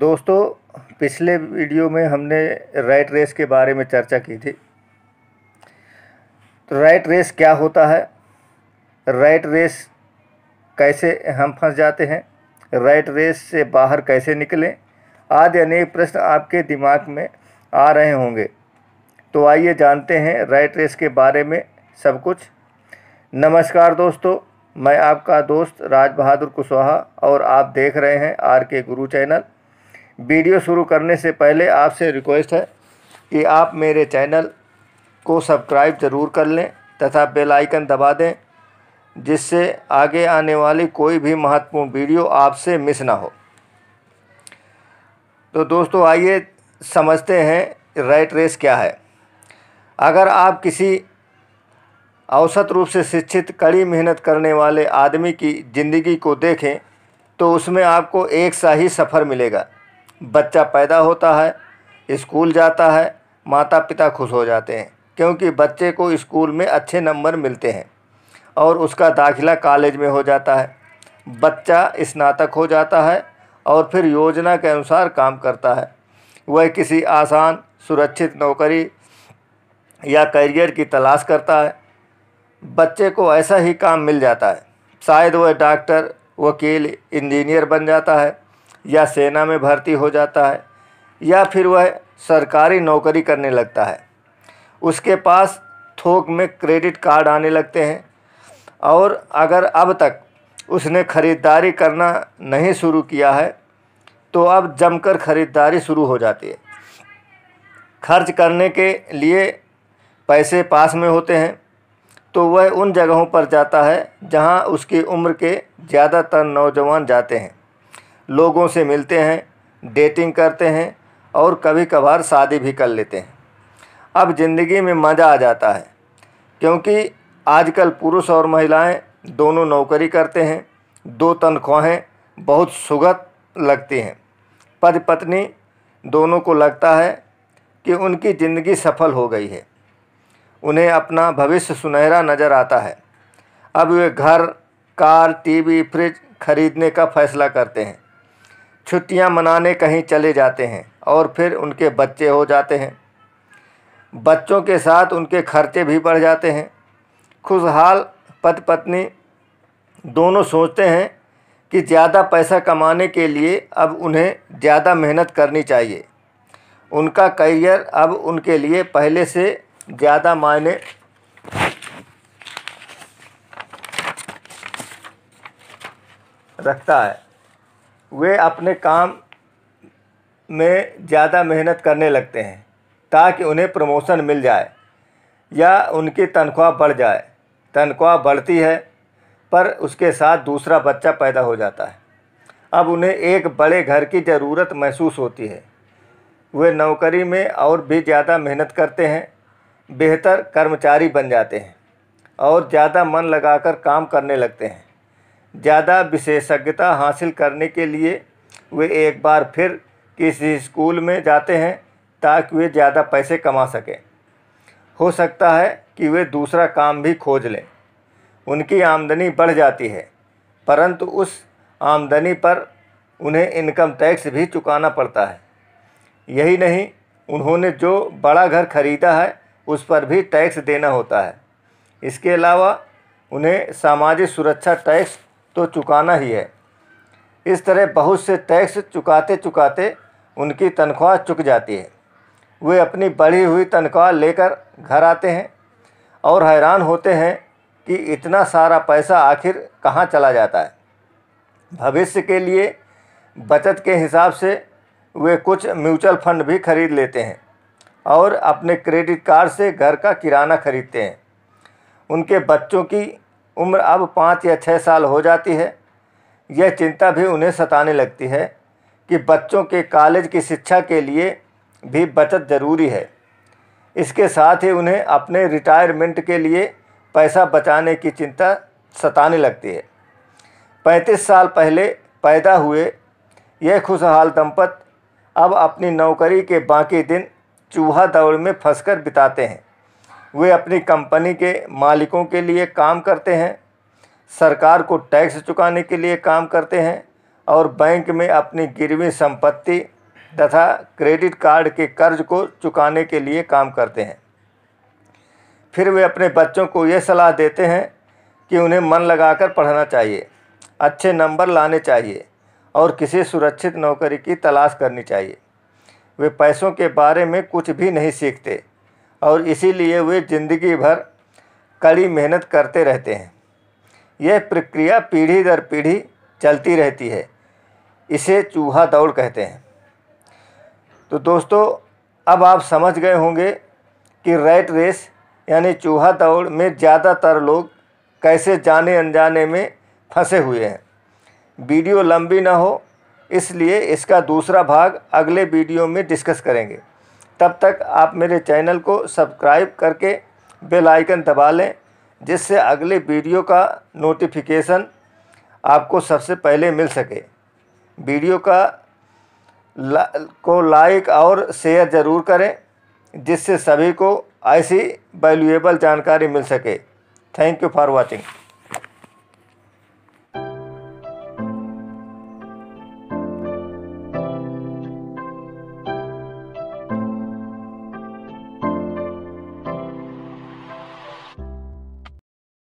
दोस्तों पिछले वीडियो में हमने राइट रेस के बारे में चर्चा की थी तो राइट रेस क्या होता है राइट रेस कैसे हम फंस जाते हैं राइट रेस से बाहर कैसे निकलें आदि अनेक प्रश्न आपके दिमाग में आ रहे होंगे तो आइए जानते हैं राइट रेस के बारे में सब कुछ नमस्कार दोस्तों मैं आपका दोस्त राज बहादुर कुशवाहा और आप देख रहे हैं आर के गुरु चैनल वीडियो शुरू करने से पहले आपसे रिक्वेस्ट है कि आप मेरे चैनल को सब्सक्राइब ज़रूर कर लें तथा बेल आइकन दबा दें जिससे आगे आने वाली कोई भी महत्वपूर्ण वीडियो आपसे मिस ना हो तो दोस्तों आइए समझते हैं रेट रेस क्या है अगर आप किसी औसत रूप से शिक्षित कड़ी मेहनत करने वाले आदमी की ज़िंदगी को देखें तो उसमें आपको एक सा ही सफ़र मिलेगा बच्चा पैदा होता है स्कूल जाता है माता पिता खुश हो जाते हैं क्योंकि बच्चे को स्कूल में अच्छे नंबर मिलते हैं और उसका दाखिला कॉलेज में हो जाता है बच्चा स्नातक हो जाता है और फिर योजना के अनुसार काम करता है वह किसी आसान सुरक्षित नौकरी या करियर की तलाश करता है बच्चे को ऐसा ही काम मिल जाता है शायद वह डॉक्टर वकील इंजीनियर बन जाता है या सेना में भर्ती हो जाता है या फिर वह सरकारी नौकरी करने लगता है उसके पास थोक में क्रेडिट कार्ड आने लगते हैं और अगर अब तक उसने ख़रीदारी करना नहीं शुरू किया है तो अब जमकर ख़रीदारी शुरू हो जाती है खर्च करने के लिए पैसे पास में होते हैं तो वह उन जगहों पर जाता है जहां उसकी उम्र के ज़्यादातर नौजवान जाते हैं लोगों से मिलते हैं डेटिंग करते हैं और कभी कभार शादी भी कर लेते हैं अब ज़िंदगी में मज़ा आ जाता है क्योंकि आजकल पुरुष और महिलाएं दोनों नौकरी करते हैं दो तनख्वाहें बहुत सुगत लगती हैं पति पत्नी दोनों को लगता है कि उनकी ज़िंदगी सफल हो गई है उन्हें अपना भविष्य सुनहरा नज़र आता है अब वे घर कार टीवी फ्रिज खरीदने का फैसला करते हैं छुट्टियां मनाने कहीं चले जाते हैं और फिर उनके बच्चे हो जाते हैं बच्चों के साथ उनके खर्चे भी बढ़ जाते हैं खुशहाल पति पत्नी दोनों सोचते हैं कि ज़्यादा पैसा कमाने के लिए अब उन्हें ज़्यादा मेहनत करनी चाहिए उनका करियर अब उनके लिए पहले से ज़्यादा मायने रखता है वे अपने काम में ज़्यादा मेहनत करने लगते हैं ताकि उन्हें प्रमोशन मिल जाए या उनकी तनख्वाह बढ़ जाए तनख्वाह बढ़ती है पर उसके साथ दूसरा बच्चा पैदा हो जाता है अब उन्हें एक बड़े घर की ज़रूरत महसूस होती है वे नौकरी में और भी ज़्यादा मेहनत करते हैं बेहतर कर्मचारी बन जाते हैं और ज़्यादा मन लगाकर काम करने लगते हैं ज़्यादा विशेषज्ञता हासिल करने के लिए वे एक बार फिर किसी स्कूल में जाते हैं ताकि वे ज़्यादा पैसे कमा सकें हो सकता है कि वे दूसरा काम भी खोज लें उनकी आमदनी बढ़ जाती है परंतु उस आमदनी पर उन्हें इनकम टैक्स भी चुकाना पड़ता है यही नहीं उन्होंने जो बड़ा घर खरीदा है उस पर भी टैक्स देना होता है इसके अलावा उन्हें सामाजिक सुरक्षा टैक्स तो चुकाना ही है इस तरह बहुत से टैक्स चुकाते चुकाते उनकी तनख्वाह चुक जाती है वे अपनी बढ़ी हुई तनख्वाह लेकर घर आते हैं और हैरान होते हैं कि इतना सारा पैसा आखिर कहाँ चला जाता है भविष्य के लिए बचत के हिसाब से वे कुछ म्यूचुअल फंड भी खरीद लेते हैं और अपने क्रेडिट कार्ड से घर का किराना खरीदते हैं उनके बच्चों की उम्र अब पाँच या छः साल हो जाती है यह चिंता भी उन्हें सताने लगती है कि बच्चों के कॉलेज की शिक्षा के लिए भी बचत ज़रूरी है इसके साथ ही उन्हें अपने रिटायरमेंट के लिए पैसा बचाने की चिंता सताने लगती है पैंतीस साल पहले पैदा हुए यह खुशहाल दंपत अब अपनी नौकरी के बाकी दिन चूहा दौड़ में फंसकर बिताते हैं वे अपनी कंपनी के मालिकों के लिए काम करते हैं सरकार को टैक्स चुकाने के लिए काम करते हैं और बैंक में अपनी गिरवी संपत्ति तथा क्रेडिट कार्ड के कर्ज को चुकाने के लिए काम करते हैं फिर वे अपने बच्चों को यह सलाह देते हैं कि उन्हें मन लगाकर पढ़ना चाहिए अच्छे नंबर लाने चाहिए और किसी सुरक्षित नौकरी की तलाश करनी चाहिए वे पैसों के बारे में कुछ भी नहीं सीखते और इसीलिए वे जिंदगी भर कड़ी मेहनत करते रहते हैं यह प्रक्रिया पीढ़ी दर पीढ़ी चलती रहती है इसे चूहा दौड़ कहते हैं तो दोस्तों अब आप समझ गए होंगे कि रेड रेस यानी चूहा दौड़ में ज़्यादातर लोग कैसे जाने अनजाने में फंसे हुए हैं वीडियो लंबी ना हो इसलिए इसका दूसरा भाग अगले वीडियो में डिस्कस करेंगे तब तक आप मेरे चैनल को सब्सक्राइब करके बेल आइकन दबा लें जिससे अगले वीडियो का नोटिफिकेशन आपको सबसे पहले मिल सके वीडियो का ला, को लाइक और शेयर ज़रूर करें जिससे सभी को ऐसी वैल्यूएबल जानकारी मिल सके थैंक यू फॉर वॉचिंग